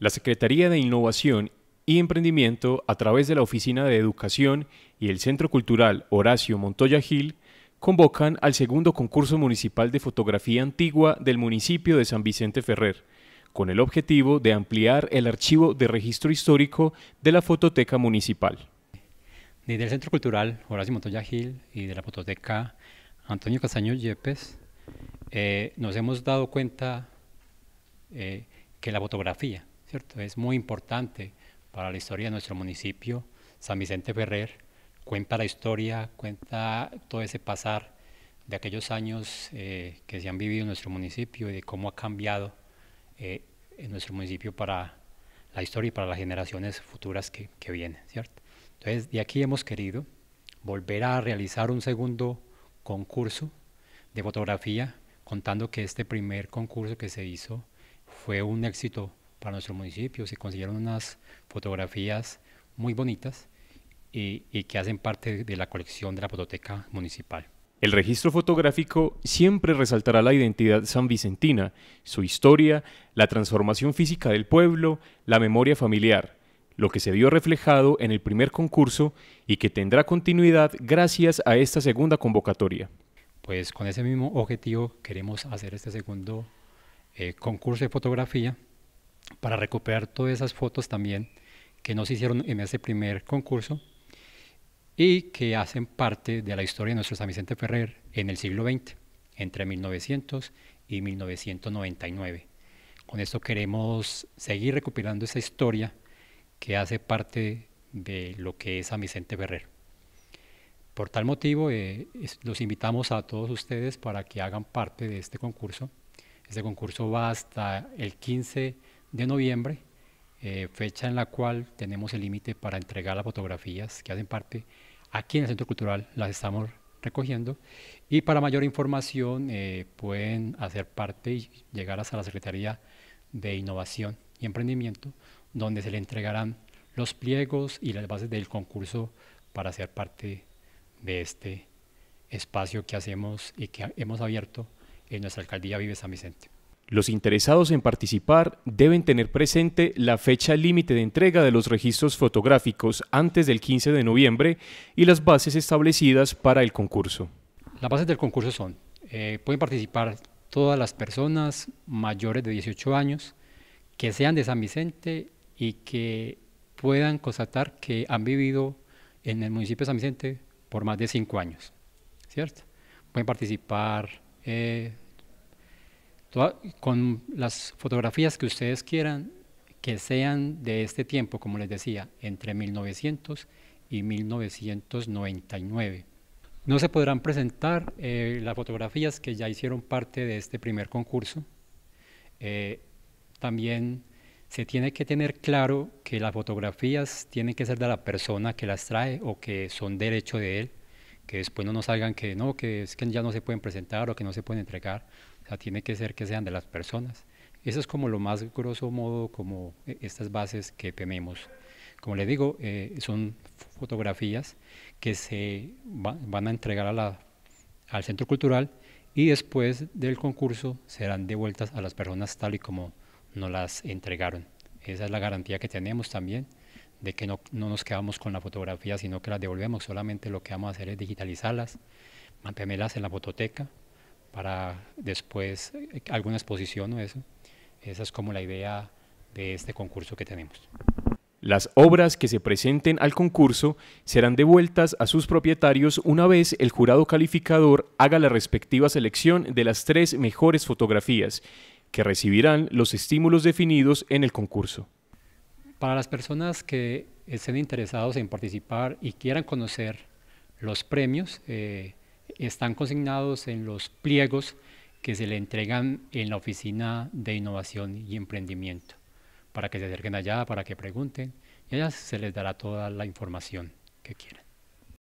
La Secretaría de Innovación y Emprendimiento, a través de la Oficina de Educación y el Centro Cultural Horacio Montoya Gil, convocan al segundo concurso municipal de fotografía antigua del municipio de San Vicente Ferrer, con el objetivo de ampliar el archivo de registro histórico de la fototeca municipal. Desde el Centro Cultural Horacio Montoya Gil y de la fototeca Antonio Castaño Yepes, eh, nos hemos dado cuenta eh, que la fotografía es muy importante para la historia de nuestro municipio. San Vicente Ferrer cuenta la historia, cuenta todo ese pasar de aquellos años eh, que se han vivido en nuestro municipio y de cómo ha cambiado eh, en nuestro municipio para la historia y para las generaciones futuras que, vienen, ¿cierto? Entonces, de aquí hemos querido volver a realizar un segundo concurso de fotografía, contando que este primer concurso que se hizo fue un éxito para nuestro municipio. Se consiguieron unas fotografías muy bonitas eh, y, que hacen parte de la colección de la fototeca municipal. El registro fotográfico siempre resaltará la identidad sanvicentina, su historia, la transformación física del pueblo, la memoria familiar, lo que se vio reflejado en el primer concurso y que tendrá continuidad gracias a esta segunda convocatoria. Pues con ese mismo objetivo queremos hacer este segundo eh, concurso de fotografía para recuperar todas esas fotos también que nos hicieron en ese primer concurso y que hacen parte de la historia de nuestro San Vicente Ferrer en el siglo XX, entre 1900 y 1999. Con esto queremos seguir recuperando esa historia que hace parte de lo que es San Vicente Ferrer. Por tal motivo, eh, los invitamos a todos ustedes para que hagan parte de este concurso. Este concurso va hasta el 15 de noviembre, eh, fecha en la cual tenemos el límite para entregar las fotografías que hacen parte aquí en el Centro Cultural, las estamos recogiendo. Y para mayor información eh, pueden hacer parte y llegar hasta la Secretaría de Innovación y Emprendimiento, donde se le entregarán los pliegos y las bases del concurso para ser parte de este espacio que hacemos y que hemos abierto en nuestra alcaldía Vive San Vicente. Los interesados en participar deben tener presente la fecha límite de entrega de los registros fotográficos antes del 15 de noviembre y las bases establecidas para el concurso. Las bases del concurso son, eh, pueden participar todas las personas mayores de 18 años que sean de San Vicente y que puedan constatar que han vivido en el municipio de San Vicente por más de 5 años, ¿cierto? Pueden participar... Eh, con las fotografías que ustedes quieran, que sean de este tiempo, como les decía, entre 1900 y 1999. No se podrán presentar eh, las fotografías que ya hicieron parte de este primer concurso. Eh, también se tiene que tener claro que las fotografías tienen que ser de la persona que las trae o que son derecho de él que después no nos salgan que no, que es que ya no se pueden presentar o que no se pueden entregar. O sea, tiene que ser que sean de las personas. Eso es como lo más grosso modo, como eh, estas bases que tenemos. Como les digo, eh, son fotografías que se van a entregar a la, al centro cultural y después del concurso serán devueltas a las personas tal y como nos las entregaron. Esa es la garantía que tenemos también de que no, nos quedamos con la fotografía, sino que la devolvemos. Solamente lo que vamos a hacer es digitalizarlas, mantenerlas en la fototeca para después eh, alguna exposición o eso. Esa es como la idea de este concurso que tenemos. Las obras que se presenten al concurso serán devueltas a sus propietarios una vez el jurado calificador haga la respectiva selección de las tres mejores fotografías, que recibirán los estímulos definidos en el concurso. Para las personas que estén interesados en participar y quieran conocer los premios, eh, están consignados en los pliegos que se le entregan en la Oficina de Innovación y Emprendimiento, para que se acerquen allá, para que pregunten, y allá se les dará toda la información que quieran.